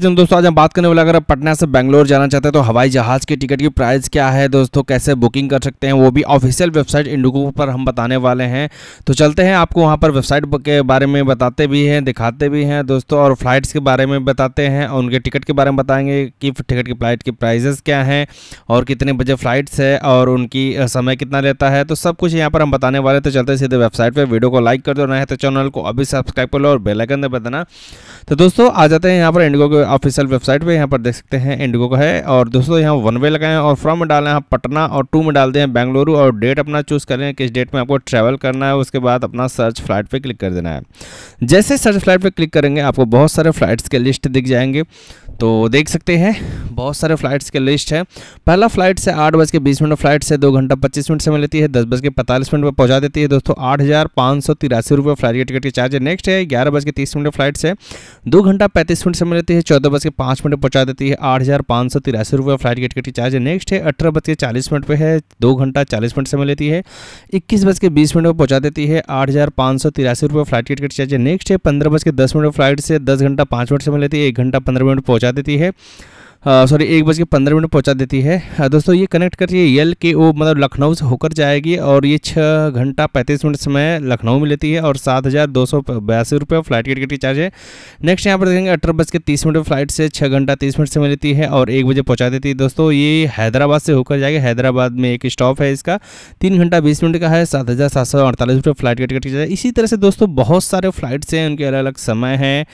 जी दोस्तों आज हम बात करने वाले अगर आप पटना से बैंगलोर जाना चाहते हैं तो हवाई जहाज की टिकट की प्राइस क्या है दोस्तों कैसे बुकिंग कर सकते हैं वो भी ऑफिशियल वेबसाइट इंडिगो पर हम बताने वाले हैं तो चलते हैं आपको वहाँ पर वेबसाइट के बारे में बताते भी हैं दिखाते भी हैं दोस्तों और फ्लाइट्स के बारे में बताते हैं और उनके टिकट के बारे में बताएंगे कि टिकट की फ्लाइट की प्राइजेस क्या हैं और कितने बजे फ्लाइट्स है और उनकी समय कितना लेता है तो सब कुछ यहाँ पर हम बताने वाले तो चलते सीधे वेबसाइट पर वीडियो को लाइक कर दो नए तो चैनल को अभी सब्सक्राइब कर लो और बेलाइकन दे बताना तो दोस्तों आ जाते हैं यहाँ पर इंडिगो के ऑफिशियल वेबसाइट पे यहाँ पर देख सकते हैं इंडिगो का है और दोस्तों यहाँ वन वे लगाएं और फ्रॉम में डालें आप पटना और टू में डाल दें बेंगलुरु और डेट अपना चूज़ करें किस डेट में आपको ट्रैवल करना है उसके बाद अपना सर्च फ्लाइट पर क्लिक कर देना है जैसे सर्च फ्लाइट पर क्लिक करेंगे आपको बहुत सारे फ्लाइट्स के लिस्ट दिख जाएंगे तो देख सकते हैं बहुत सारे फ्लाइट्स के लिस्ट है पहला फ्लाइट से आठ बज के बीस मिनट फ्लाइट से दो घंटा पच्चीस मिनट से मिलती है दस बज के पैंतालीस मिनट पर पहुंचा देती है दोस्तों आठ हज़ार पाँच सौ तिरासी रुपये फ्लाइट के टिकट के चार्ज है नेक्स्ट है ग्यारह बज के तीस मिनट फ्लाइट से दो घंटा पैंतीस मिनट से मिलती है चौदह बज के पाँच मिनट पहुँचा देती है आठ हज़ार पाँच सौ तिरासी रुपये फ्लाइट की टिकट की चार्ज नेक्स्ट है अठारह बज के चालीस मिनट पर है दो घंटा चालीस मिनट समय लेती है इक्कीस बज के बीस मिनट पर पहुँचा देती है आठ हज़ार पाँच सौ तिरासी रुपये फ्लाइट की टिकट की चार्ज नेक्स्ट है पंद्रह बज के दस मिनट फ्लाइट से दस घंटा पाँच मिनट समय लेती है एक घंटा पंद्रह मिनट पहुँचा देती है सॉरी हाँ, एक बज के पंद्रह मिनट पहुँचा देती है हाँ, दोस्तों ये कनेक्ट करिए यल के ओ मतलब लखनऊ से होकर जाएगी और ये छः घंटा पैंतीस मिनट समय लखनऊ में लेती है और सात हज़ार दो सौ बयासी रुपये फ्लाइट टिकट की चार्ज है नेक्स्ट यहाँ पर देखेंगे अठारह बज के तीस मिनट फ्लाइट से छः घंटा तीस मिनट समय लेती है और एक बजे पहुँचा देती है दोस्तों ये हैदराबाद से होकर जाएगी हैदराबाद में एक स्टॉप है इसका तीन घंटा बीस मिनट का है सात हज़ार सात सौ अड़तालीस रुपये फ्लाइट के टिकट की चार्ज इसी तरह से दोस्तों बहुत सारे फ्लाइट्स हैं उनके अलग अलग समय हैं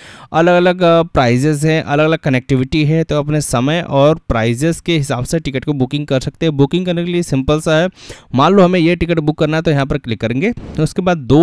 अलग अलग प्राइजेस हैं अलग अलग कनेक्टिविटी है तो अपने समय और प्राइजेस के हिसाब से टिकट को बुकिंग कर सकते हैं बुकिंग करने के लिए सिंपल सा है मान लो हमें ये टिकट बुक करना है तो यहाँ पर क्लिक करेंगे तो उसके बाद दो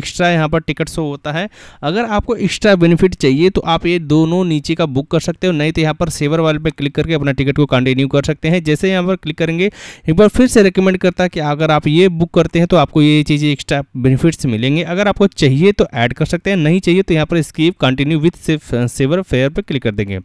एक्स्ट्रा यहाँ पर टिकट शो होता है अगर आपको एक्स्ट्रा बेनिफिट चाहिए तो आप ये दोनों नीचे का बुक कर सकते हो नहीं तो यहाँ पर सेवर वाले पर क्लिक करके अपना टिकट को कंटिन्यू कर सकते हैं जैसे यहाँ पर क्लिक करेंगे एक बार फिर से रिकमेंड करता है कि अगर आप ये बुक करते हैं तो आपको ये चीज़ें एक्स्ट्रा बेनिफिट्स मिलेंगे अगर आपको चाहिए तो ऐड कर सकते हैं नहीं चाहिए तो यहाँ पर skip continue with saver fare पर क्लिक कर देंगे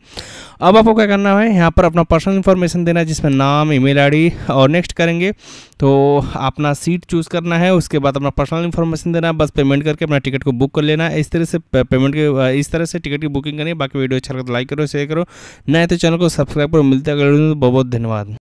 अब आपको क्या करना करना है यहाँ पर अपना पर्सनल इन्फॉर्मेशन देना है जिसमें नाम ईमेल आईडी और नेक्स्ट करेंगे तो अपना सीट चूज़ करना है उसके बाद अपना पर्सनल इन्फॉर्मेशन देना है बस पेमेंट करके अपना टिकट को बुक कर लेना है इस तरह से पेमेंट के इस तरह से टिकट की बुकिंग करनी है बाकी वीडियो अच्छा लगता है लाइक करो शेयर करो नए तो चैनल को सब्सक्राइब करो मिलते हैं बहुत बहुत धन्यवाद